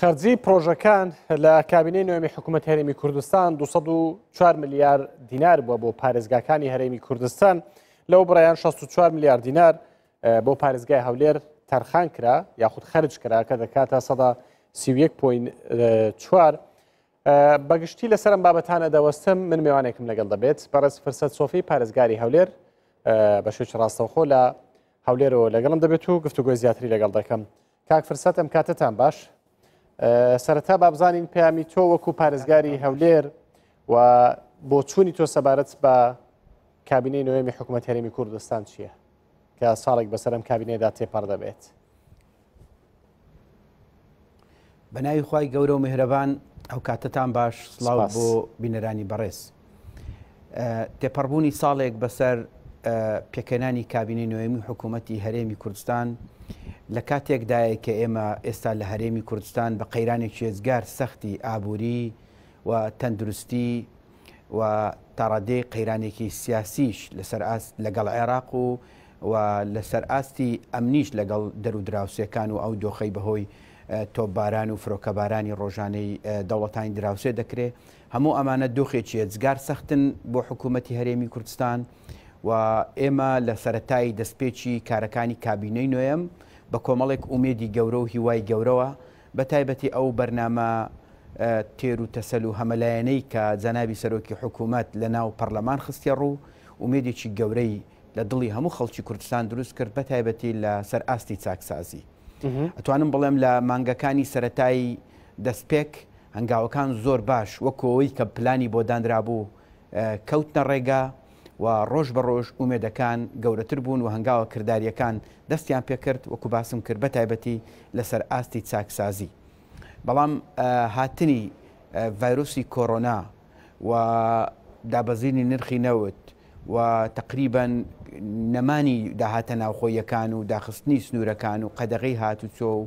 خەرجی پرۆژەکان لە کابینەی نوێمی حکوومەت هەرێمی کوردستان 204 میلیارد دینار بووە بۆ پارێزگاکانی هەرێمی کوردستان لەو بڕیان 64 میلیارد دینار بۆ پارێزگای هەولێر تەرخان کرا یاخود خرج کرا کە دەکاتە سەدا چوار بەگشتی لەسەرم بابەتانە دەوەستم من میوانێکم لەگەڵ دەبێت بەڕێز فرسەت سۆفی پارێزگاری هەولێر بە شوچ ڕاستەوخۆ لە هەولێرەوە لەگەڵم دەبێت و گفتوگوۆی زیاتری لەگەڵ دەکەم کاک فرسەت ئەم کاتتان باش سەرەتا بابزانین پامی تۆ وەکو پارێزگاری هەولێر و بۆ چووی تۆ سەبارەت بە کابینەی نوێمی حکوومەت هەرێمی کوردستان چییە کە ساڵێک بەسەرم کابینەیدا تێپەر دەبێت بەناوی خی گەورە و مهرەبان ئەو کاتتان باش سلااو بۆ بینەرانی بەڕێز تێپەڕبوونی ساڵێک بەسەر پێکەنانی کابینەی نوێمی حکوومەتی هەرێمی کوردستان لە کاتێکدایە کە ئێمە ئێستا لە هەرێمی کوردستان بە قەیرانێکی ێزگار سەختی ئابووری و تەندروستی و تاڕادێ قەیرانێکی سیاسیش لەسەر لەگەڵ عێراق و و لەسەر ئاستی ئەمنیش لەگەڵ دەرودراوسەکان و ئەو دۆخەی بەهۆی تۆپباران و فرۆکەبارانی ڕۆژانەی دەوڵەتانی دراوسێ دەکرێت هەموو ئەمانە دۆخێکی ئەجگار سەختن بۆ حکوومەتتی هەرێمی کوردستان و ئێمە لە سەتایی دەستپێکی کارەکانی کابینەی نوێم، بە کۆمەڵێک ئومێدی گەورە و هیوای گەورەوە بە تایبەتی ئەو بەرنامە تێر و تەسەل و هەمەلایەنەی کە جەناوی سەرۆکی حکوومەت لە ناو پەرلەمان خستە ڕوو ئومێدێکی گەورەی لە دڵی هەموو خەڵکی کوردستان دروست کرد بە تایبەتی لە سەر ئاستی چاکسازی. ئەتوانم بڵێم لە مانگەکانی سەتایی دەستپێک هەنگاوەکان زۆر باش وەکەوەی کە پلانی بۆ دانرابوو کەوتنە ڕێگا و ڕۆژ بە ڕۆژ ئومێدەکان گەورەتر بوون و هەنگاوە کردداریەکان دەستیان پێکرد وەکو باسم کرد بە تایبەتی لەسەر ئاستی چاکسازی. بەڵام هاتنی ڤایرۆسی کۆرۆنا و دابەزینی نرخی نەوت و تقریبان نەمانی داهاتە ناوخۆیەکان و داخستنی سنوورەکان و قەدەغی هاتوچۆ و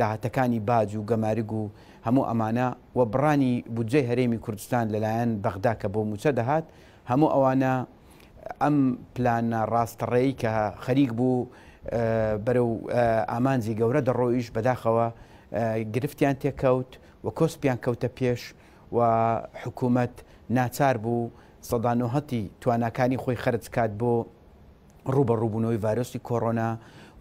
داهاتەکانی باج و گەمارگ و هەموو ئەمانە و بڕانی بودجێ هەرێمی کوردستان لەلایەن بەغدا کە بۆ موچە دەهات هەموو ئەوانە ئەم پلانە ڕاستەڕێی کە خەریک بوو بەرەو ئامانزی گەورە دەڕۆیش بەداخەوە گرفتیان تێکەوت و کۆسپیان کەوتە پێش و حکوومەت ناچار بوو سەدانۆهەتی توانەکانی خۆی خرجکات بۆ ڕوبە ڕووبوونەوەی ڤایرۆسی کۆڕۆنا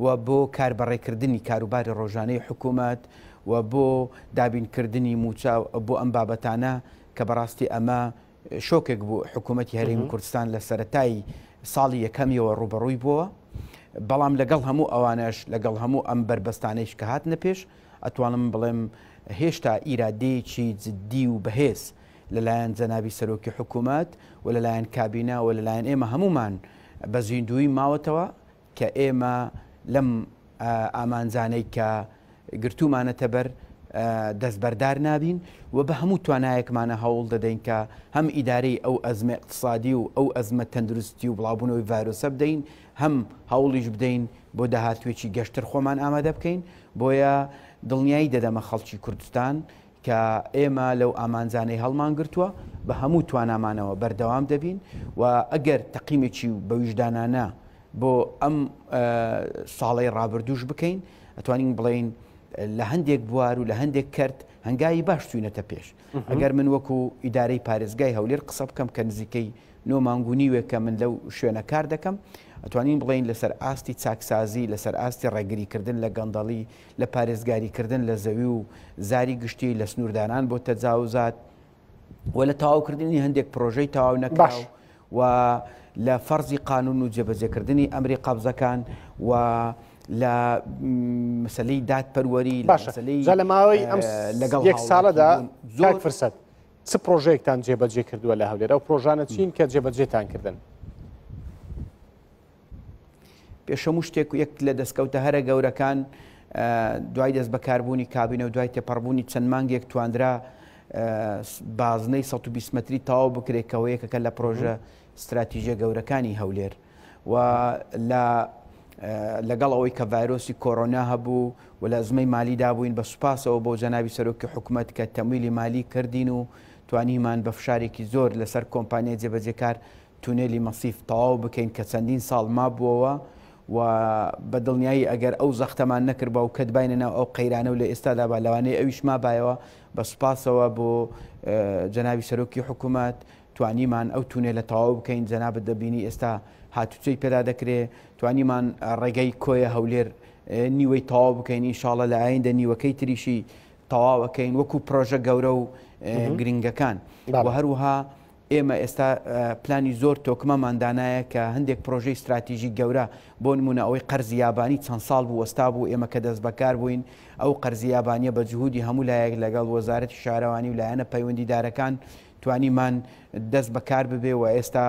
و بۆ کاربڕێکردنی کاروباری ڕۆژانەی حکوومەت و بۆ دابینکردنی موچ بۆ ئەم بابەتانە کە بەڕاستی ئەمە شۆکێک بوو حکوومەتتی هەرێمی کوردستان لە سەتایی ساڵی یەکەمیەوە ڕوبەڕووی بووە بەڵام لەگەڵ هەموو ئەوانش لەگەڵ هەموو ئەم بربەستانەیش کە هات نەپێش ئەتوانم بڵێم هێشتا ئیرادەیەکی جددی و بەهێز لەلایەن جەنابی سەرۆکی حکوومەت و لەلایەن کابینا و لەلایەن ئێمە هەمومان بە زیندوی ماوەتەوە کە ئێمە لەم ئامانزانەی کە گرتومانەتە بەر دەستبەردار نابین و بە هەموو توانایەکمانە هەوڵ دەدەین کە هەم ئیدارەی ئەو ئەزمە اقتصادی و ئەو ئەزمە تەندروستی و بڵاوبوونەوەی ڤایرۆسە بدەین هەم هەوڵیش بدەین بۆ داهاتوێکی گەشتتر خۆمان ئامادە بکەین بۆیە دڵنیایی دەدەمە خەڵکی کوردستان کە ئێمە لەو ئامانزانەی هەڵمان گرتووە بە هەموو توانامانەوە بەردەوام دەبین و ئەگەر تەقیمێکی بە ویژدانانە بۆ ئەم ساڵی ڕابردوش بکەین ئەتوانین بڵین لە هەندێک بوار و لە هەندێک کرد هەنگایی باش توینەتە پێش ئەگەر من وەکو ئیدارەی پارێزگای هەولێر قسە بکەم کە نزیکەی نۆمانگونیوێ کە من لەو شوێنە کار دەکەم ئەتوانین بڵین لەسەر ئاستی چاکسازی لەسەر ئاستی ڕێگریکردن لە گەندەڵی لە پارێزگاریکردن لە زەوی و زاری گشتی لە سنووردانان بۆ تەجاوزات وە لە تەواوکردنی هەندێک پرۆژەی تەواو نەکاش و لە فەرزی قانون و جێبەجێکردنی ئەمری قابزەکان و لە مەسلەی دادپەروەری باشەی لە ماوەی ئەم لەگەڵ یەک ساڵەدا زۆر فرسەت چ پرۆژەیەکتان جێبەجێ کردووە لە هەولێرە و پرۆژانە چین کە جێبەجێتان کردن پێشەمو شتێک و یەک لە دەستکەوتە هەرە گەورەکان دوای دەست بەکاربوونی کابینە و دوای تێپەڕبوونی چەند مانگێک تواندرا بازنەی 120 متری تاوا بکرێتەوەیەکەکە لە پرۆژە استراتیژە گەورەکانی هەولێر و لە لەگەڵ ئەوەی کە ڤایرۆسی کۆرۆنا هەبوو و لە زمەی مالیدا بووین بە سوپاسەوە بۆ جەناوی سەرۆکی حکوومەت کە تەمویلی مالی کردین و توانیمان بە فشارێکی زۆر لەسەر کۆمپانیای جێبەجێکار تونێلی مەسیف تەواو بکەین کە چەندین ساڵ ما بووەوە و بە دڵنیایی ئەگەر ئەو زەختەمان نەکرد بە و کەتباینە ناو ئەو قەیرانە و لە ئێستادا با لەوانەیە ئەویش ما باەوە بە سوپاسەوە بۆ جەناوی سەرۆکی حکوومەت توانیمان ئەو تونێ لە تەواو بکەین جەنابەت دەبینی ئێستا هاتوچەی پێدا دەکرێ توانیمان ڕێگەی کۆیە هەولێر نیوەی تاوا بکەینی شاڵە لە ئایندە نیوەکەی تریشی تەواوەکەین وەکو پرۆژە گەورە و گرنگەکان و هەروها ئێمە ئێستا پلانی زۆر تۆکمەماندانایە کە هەندێک پرۆژەی استراتیژی گەورە بۆ نمونە ئەوەی قەرزیابانی چەند ساڵ بوو وەستا بوو ئێمە کە دەست بەکار بووین ئەو قەرزیابانیە بە جهودی هەموو لایەک لەگەڵ وەزارەتی شارەوانی و لایەنە پەیوەندیدارەکان توانیمان دەست بەکار ببێ و ئێستا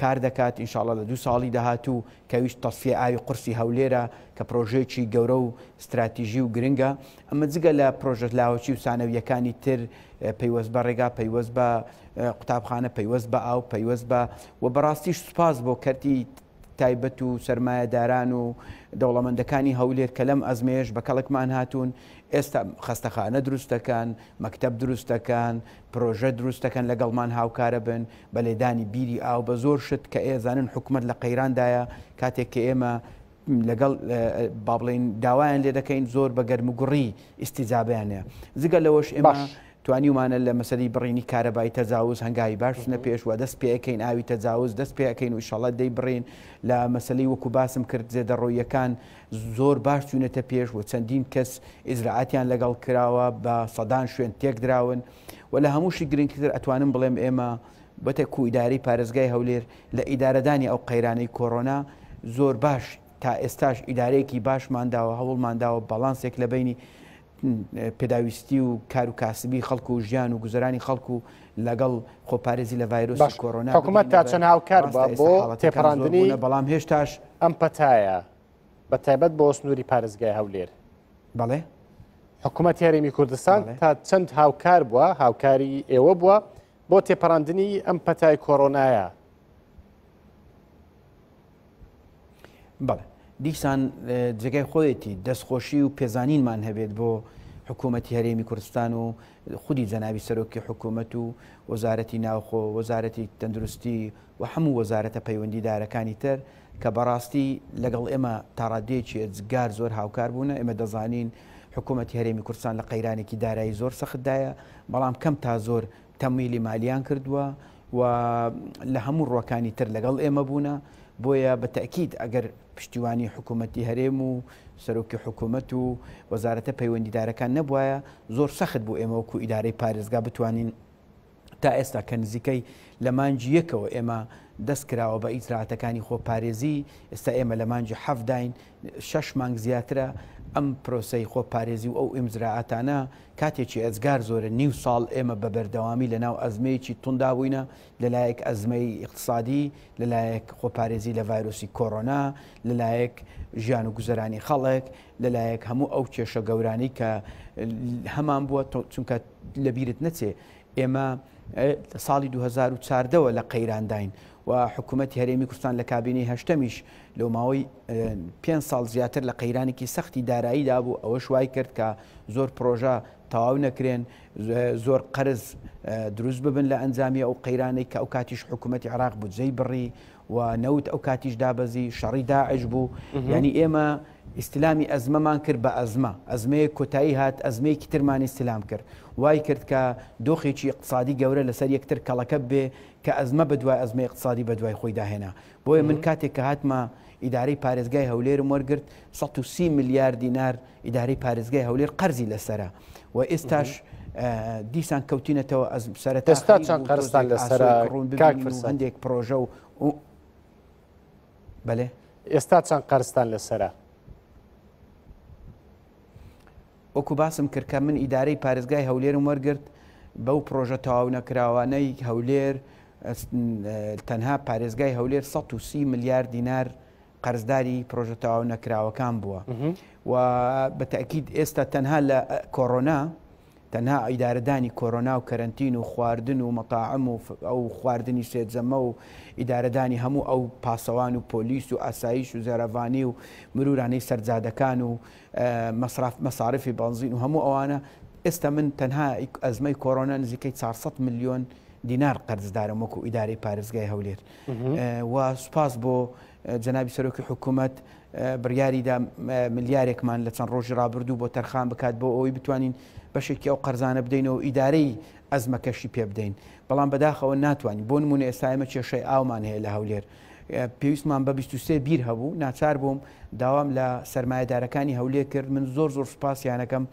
کار دەکات ئینشاءڵە لە دو ساڵی داهاتوو کەویش تەسفی ئاوی قرسی هەولێرە کە پرۆژێکی گەورە و استراتیژی و گرنگە ئەمە جگە لە پرۆژت لاوەکی و سانەویەکانی تر پەیوەست بە ڕێگا پەیوەست بە قوتابخانە پەیوەست بە ئاو پەیوەست بە و بەڕاستیش سوپاس بۆ کەتی تایبەت و سرمایهداران و دەوڵەمەندەکانی هەولێر کە لەم ئەزمێش بە کەڵکمان هاتوون ئێستا خستەخانە دروستەکان مەکتب دروستەکان پرۆژە دروستەکەن لەگەڵمان هاوکارە بن بە لێدانی بیری ئاو بە زۆر شت کە ئێزانن حکومت لە قەیراندایە کاتێک کە ئێمە لەگەڵ با بڵین داوایان لێ دەکەین زۆر بە گەرمموگوڕی ئیسیجابیانە زگە لەوەش ئێمە. توانیمانە لە مەسەری بڕینی کارەبای تەزاوز هەنگاوی باشنە پێشوە دەست پێەکەین ئاوی تەزاوز دەست پێەکەین و شڵەت دەی بڕین لە مەسلەی وەکو باسم کرد زێدەڕۆیەکان زۆر باش چوونەتە پێش و چەندین کەس ئیزراعاتیان لەگەڵ کراوە بە سەدان شوێن تێک دراون و لە هەمووشی گرنگتر ئەتوانم بڵێم ئێمە بەتێک و ئیداری پارێزگای هەولێر لە ئیدارەدانی ئەو قەیرانەی کۆڕۆنا زۆر باش تا ئێستاش ئیدارێکی باشمانداوە هەوڵمانداوە بەڵانسێک لە بینی پێداویستی و کار و کاسبی خەڵکو و ژیان و گوزرانی خەڵکو لەگەڵ خۆپارێزی لە ڤایرۆس کۆرۆنا حکوومەت تا چەند هاوکار بۆ تێپڕاندنی بەڵام هێشتاش ئەم پەتایە بە تایبەت بۆ سنووری پارێزگای هەولێر بەڵێ حکوومەت یاریمی کوردستان تا چەند هاوکار بووە هاوکاری ئێوە بووە بۆ تێپەڕاندنی ئەم پەتای کۆرۆنایە بەڵێ دیسان جگای خۆیەتی دەستخۆشی و پێزانینمان هەبێت بۆ حکوومەتتی هەرێمی کوردستان و خودی جەناوی سەرۆکی حکوومەت و وەزارەتی ناوخۆ وەزارەتی تەندروستی و هەموو وەزارەتە پەیوەندیدارەکانی تر کە بەڕاستی لەگەڵ ئێمە تاڕادێکی ئەجگار زۆر هاوکار بوون ئێمە دەزانین حکوومەتتی هەرێمی کوردستان لە قەیرانێکی دارایی زۆر سەختدایە بەڵام کەم تا زۆر تەمیلی مالیان کردووە و لە هەموو ڕۆکانی تر لەگەڵ ئێمە بوونە بۆیە بە تەکیید ئەگەر پشتیوانی حکوومەتتی هەرێم و سەرۆکی حکوومەت و وەزارەتە پەیوەندیدارەکان نەبواە زۆر سەخت بوو ئێمە وەکو ئیدارەی پارێزگا بتوانین تا ئێستا کە نزیکەی لە مانجی یەکەوە ئێمە دەست کراوە بە ئیتراعاتەکانی خۆ پارێزی ئێستا ئێمە لە مانجی حەفداین شش مانگ زیاترە ئەم پرۆسی خۆپارێزی و ئەو ئمزراعاتانە کاتێکی ئەزگار زۆرە نیو ساڵ ئێمە بە بەردەوامی لە ناو ئەزمەیەکی توندابووینە لەلایەک ئەزمەی اقتصادی لەلایەک خۆپارێزی لە ڤایرۆسی کۆرۆنا لەلایەک ژیان و گوزەرانی خەڵک لەلایەک هەموو ئەو کێشە گەورانی کە هەمان بووە چونکە لەبیرت نەچێ ئێمە ساڵی 2014ەوە لە قەیرانداین و حکوومەتتی هەرێمی کوردستان لە کابینی هەشتەمیش لەو ماوەی پێ ساڵ زیاتر لە قەیرانێکی سەختی داراییدا بوو ئەوە شوای کرد کە زۆر پرۆژە تەواو نەکرێن زۆر قرز دروست ببن لە ئەنجامی ئەو قەیرانەی کە ئەو کاتیش حکوومەتتی عراق بوو جێی بڕی و نەوت ئەو کاتیش دابەزی شەڕی داعش بوو ینی ئێمە ئیسلامی ئەزمەمان کرد بە ئەزمە ئەزمەیە کۆتایی هات ئەزمەیەکی ترمانی ئسلام کرد وای کرد کە دۆخێکی اقتصادی گەورە لەسەر یەکتر کەڵەکە بێ کە ئەزمە بە دوای ئەزمە اقتصادی بە دوای خۆی داهێنا بۆیە من کاتێک کە هاتمە ئیداری پارێزگای هەولێر وەرگرت 130 میلیارد دینار ئیداری پارێزگای هەولێر قەرزی لەسرە و ئێستاش دیسان کەوتینەتەوە ئەزم سەرەتا ئێستا چەند قەرستان لەسەر هەندێک پرۆژە و بەێ ئێستا چەند قەرستان لەسرە وەکو باسم کردکە من ئیدارەی پارێزگای هەولێر وەرگرت بەو پرۆژە تەواو نەکراوانەی هەولێر تەنها پارێزگای هەولێر 130 ملیار دینار قەرزداری پرۆژەتەواو نەکراوەکان بووە و بە تاکید ئێستا تەنها لە کۆڕۆنا تەنها ئیدارەدانی کۆرۆنا و کەرنتین و خواردن و مەتاعم و ئەو خواردنی سێتزەمە و ئیدارەدانی هەموو ئەو پاسەوان و پۆلیس و ئاسایش و زەرەوانی و مرورانەی سەرزادەکان و مەصرفی بنزین و هەموو ئەوانە ئێستا من تەنها ئەزمەی کۆرۆنا نزیکەی 400 میلیۆن دینار قەرزدارم وەکو ئیداری پارێزگای هەولێر و سوپاس بۆ جەنابی سەرۆکی حکوومەت بریاریدا ملیارێکمان لە چەند ڕۆژی رابرردوو بۆ تەرخان بکات بۆ ئەوی بتوانین بەشێکی ئەو قەرزانە بدەینەوە ئیدارەی ئەزمەکەشی پێ بدەین بەڵام بەداخەوە ناتوانین بۆ نمونە ئێستامە کێشەی ئاومان هەیە لە هەولێر پێویستمان بە 23 بیر هەبوو ناچار بووم داوام لە سرمایهدارەکانی هەولێ کرد من زۆر زۆر سوپاسیانەکەم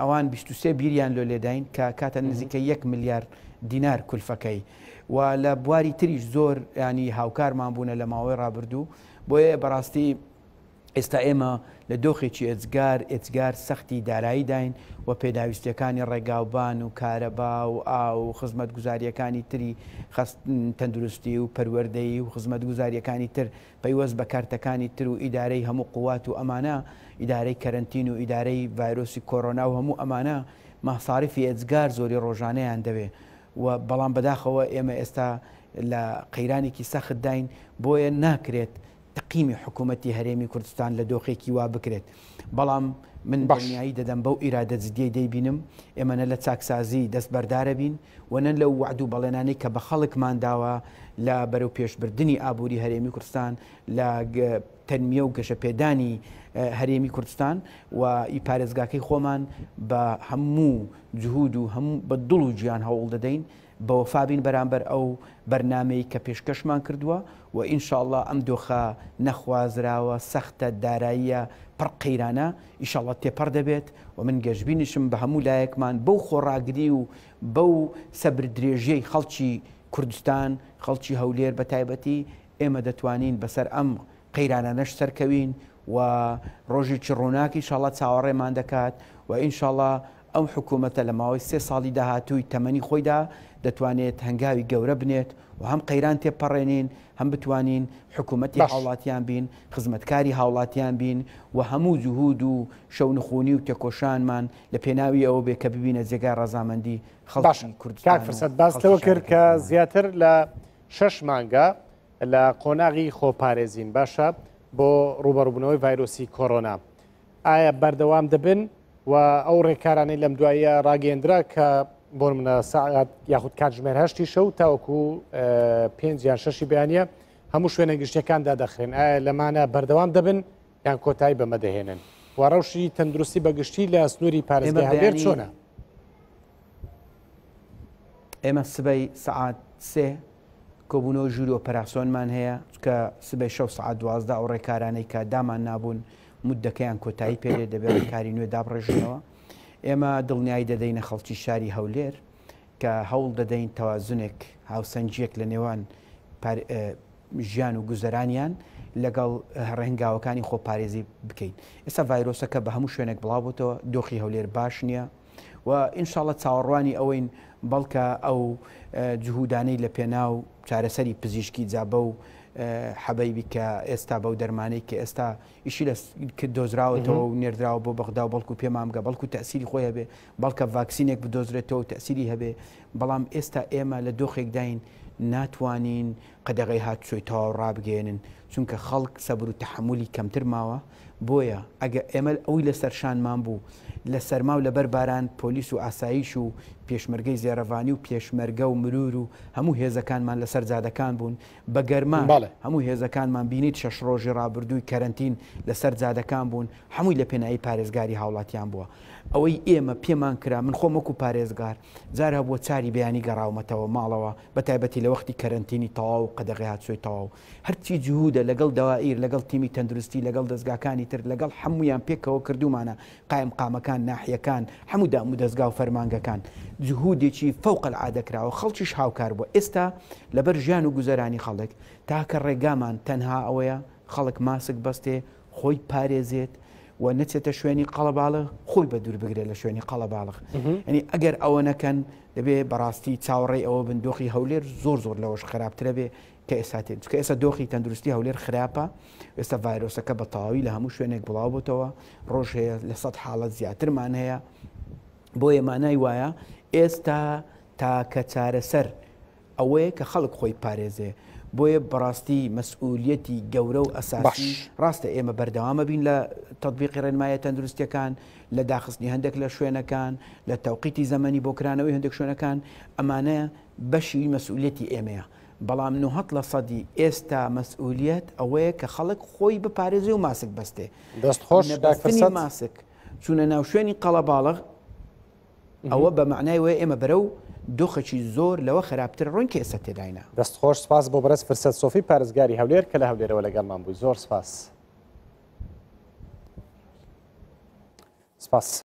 ئەوان 23 بیریان لۆ لێداین کە کاتە نزیکە 1 میلیارد دینار کولفەکەی و لە بواری تریش زۆر ینی هاوکارمان بوونە لە ماوەی ڕابردوو بۆیە بەڕاستی ئێستا ئێمە لە دۆخێکی ئەجگار ئێجگار سەختی دارایی داین و پێداویستەکانی ڕێگاوبان و کارەبا و ئا و خزمەت گوزاریەکانی تری تەندروستی و پەروەردەی و خزمەت گوزاریەکانی تر پەیوەست بە کارتەکانی تر و ئیدارەی هەموو قوات و ئەمانە ئیدارەی کەرنتین و ئیدارەی ڤایرۆسی کۆرۆنا و هەموو ئەمانە مەساریفی ئەجگار زۆری ڕۆژانەیان دەوێت و بەڵام بەداخەوە ئێمە ئێستا لە قەیرانێکی سەخت داین بۆیە ناکرێت تقیمی حکوومەتتی هەرێمی کوردستان لە دۆخێکی وا بکرێت بەڵام من بەشیایی دەدەم بەو ئیرادە زدیە دەیبینم ئێمەە لە چاکسازی دەست بەردارە بین وەنە لەو وعد و بەڵێنانی کە بە خەڵکمان داوە لە بەرەو پێشبردننی ئابووری هەرێمی کوردستان لە تەنمیە و گەشە پێدانی هەرێمی کوردستان و ئیپارێزگاکەی خۆمان بە هەموو جهود و هەموو بە دڵ و گیان هەوڵ دەدەین بەوەفابین بەرامبەر ئەو بەرنمەی کە پێشکەشمان کردووە و ئینشاءله ئەم دۆخە نەخوازراوە سەختە داراییە پڕقەیرانە ئیشاڵەت تێپەر دەبێت و من گەشتبینیشم بە هەموو لایەکمان بەو خۆڕاگری و بەو سەبر درێژەی خەڵکی کوردستان خەڵکی هەولێر بە تایبەتی ئێمە دەتوانین بەسەر ئەم قەیرانانەش سەرکەوین و ڕۆژی چڕووناکی شڵات چاوەڕێمان دەکات و ئینشاءله ئەم حکوومەتە لە ماوەی سێ ساڵی داهاتووی تەمەنی خۆیدا دەتوانێت هەنگاوی گەورە بنێت و هەم قەیران تێپەڕێنین هەم بتوانین حکوومەتی هاوڵاتیان بین خزمەتکاری هاوڵاتیان بین و هەموو جوهود و شەونخونی و تێکۆشانمان لە پێناوی ئەوە بێ کە ببینە جێگای ڕزامەندی خەڵاشن کوردستان فرسەت باستەوە کرد کە زیاتر لە شش مانگە لە قۆناغی خۆپارێزین باشە بۆ ڕوبەڕبوونەوەی ڤایرۆسی کۆرۆنا ئایا بەردەوام دەبن؟ و ئەو ڕێکارانەی لەم دوایە ڕاگەندرا کە بۆ منە ساعات یاخود کاتژمێر هەشتی شەو تاوەکو پێنجیان شەشی بیانە هەموو شوێنە گشتەکاندا دەخرێن ئایا لەمانە بەردەوام دەبن یان کۆتایی بەمەدەهێنن و ڕەوشی تەندروستی بەگشتی لە سنووری پارێزگەهابێت چۆنە ئێمە سبەی سعات سێ کۆبوونەوە ژوور و ئۆپەراسۆنمان هەیە کە سبەی شەو سعات دوازدا ئەو ڕێکارانەی کە دامان نابوون مدەکەیان کۆتایی پێێ دەبێت کاری نوێ دابڕێژنەوە ئێمە دڵنیایی دەدەینە خەڵکی شاری هەولێر کە هەوڵ دەدەین تەوازنێک هاوسنجیەک لە نێوان ژیان و گوزەرانیان لەگەڵ ڕێنگاوەکانی خۆپارێزی بکەین ئێستا ڤایرۆسەکە بە هەموو شوێنێک بڵاوبووتەوە دۆخی هەولێر باش نییە و ئینشاڵە چاوەڕوانی ئەوین بەڵکە ئەو جهودانەی لە پێناو چارەسەری پزیشکی جابە و حەبەیبی کە ئێستا بەو دەرمانەی کە ئێستا ئیشی لە دۆزراوەتەوە و نێردراوە بۆ بەغدا و بەڵکو پێمامگە بەڵکو تەسیری خۆی هەبێ بەڵکە ڤاکسینێک بدۆزرێتەوە تەسیری هەبێ بەڵام ئێستا ئێمە لە دۆخێکداین ناتوانین قەدەغی هاتوچۆی تاوە ڕابگەێنن چونکە خەڵک سەبر و تحملی کەمتر ماوە بۆیە ئەگە ئێمە ئەوی لە سەرشانمان بوو لە سەرما و لەبەر باران پۆلیس و ئاسایش و پێشمەرگەی زیێرەوانی و پێشمەرگە و مرور و هەموو هێزەکانمان لە سەرزادەکان بوون بە گەرمان هەموو هێزەکانمان بینیت شەش ڕۆژی ڕابردووی کەرنتین لە سەرزادەکان بوون هەمووی لە پێنایی پارێزگاری هاوڵاتیان بووە ئەوەی ئێمە پێمان کرا من خۆمەکو پارێزگار جار هەبووە چاری بەیانی گەڕاومەتەوە ماڵەوە بە تایبەتی لە وەختی کەرنتینی تەواو قەدەغی هاچوێتەواو هەرچی جوودە لەگەڵ داوایر لەگەڵ تیمی تەندروستی لەگەڵ دەستگاکانی تر لەگەڵ هەمویان پێکەوە کردومانە قایم قامەکان ناحیەکان هەموودا و دەستگا و فەرمانگەکان جهودێکی فەوقل عادەکراوە خەڵکیش هاوکار بوو ئێستا لەبەر ژیان و گوزارانی خەڵک تاکە ڕێگامان تەنها ئەوەیە خەڵک ماسک بەستێ خۆی پارێزێت و نچێتە شوێنی قەڵەباڵغ خۆی بە دوور بگرێت لە شوێنی قەڵەباڵغ ینی ئەگەر ئەوە نەکەن دەبێ بەڕاستی چاوەڕێ ئەوە بندۆخی هەولێر زۆر زۆر لەەوەش خراپترە بێ کە ئێساتێت کە ئێستا دۆخی تەندروستی هەولێر خراپە ئێستا ڤایرۆسەکە بەتەواوی لە هەموو شوێنێک بڵاوبووتەوە ڕۆژ هەیە لە سەد حاڵەت زیاترمان هەیە بۆ ئێمانای وایە ئێستا تاکە چارەسەر ئەوەیە کە خەڵک خۆی پارێزێ بۆیە بەڕاستی مەسئولەتی گەورە و ئەساش ڕاستە ئێمە بەردەوامە بین لە تطببیقی ڕێنمایە تەندروستیەکان لە داخستنی هەندێک لە شوێنەکان لە تەوقیتی زەمەنی بۆکرانەوەی هەندێک شوێنەکان ئەمانە بەشی مەسئولەتی ئێمەیە بەڵام نوهت لە سەدی ئێستا مەسئولیت ئەوەیە کە خەڵک خۆی بپارێزی و ماسک بەستێ دەست خۆش ماسک چونە ناو شوێنی قەڵەباڵغ ئەوە بە معنای وەیە ئێمە بەرە و دۆخەکی زۆر لەوە خراپتر ڕۆن کە ئێستا تێداینە دەست خۆش سپاس بۆ بەرز فرسەت سۆفی پارێزگاری هەولێر کە لە هەولێرەوە لەگەڵمان بوو زۆر سپاس سپاس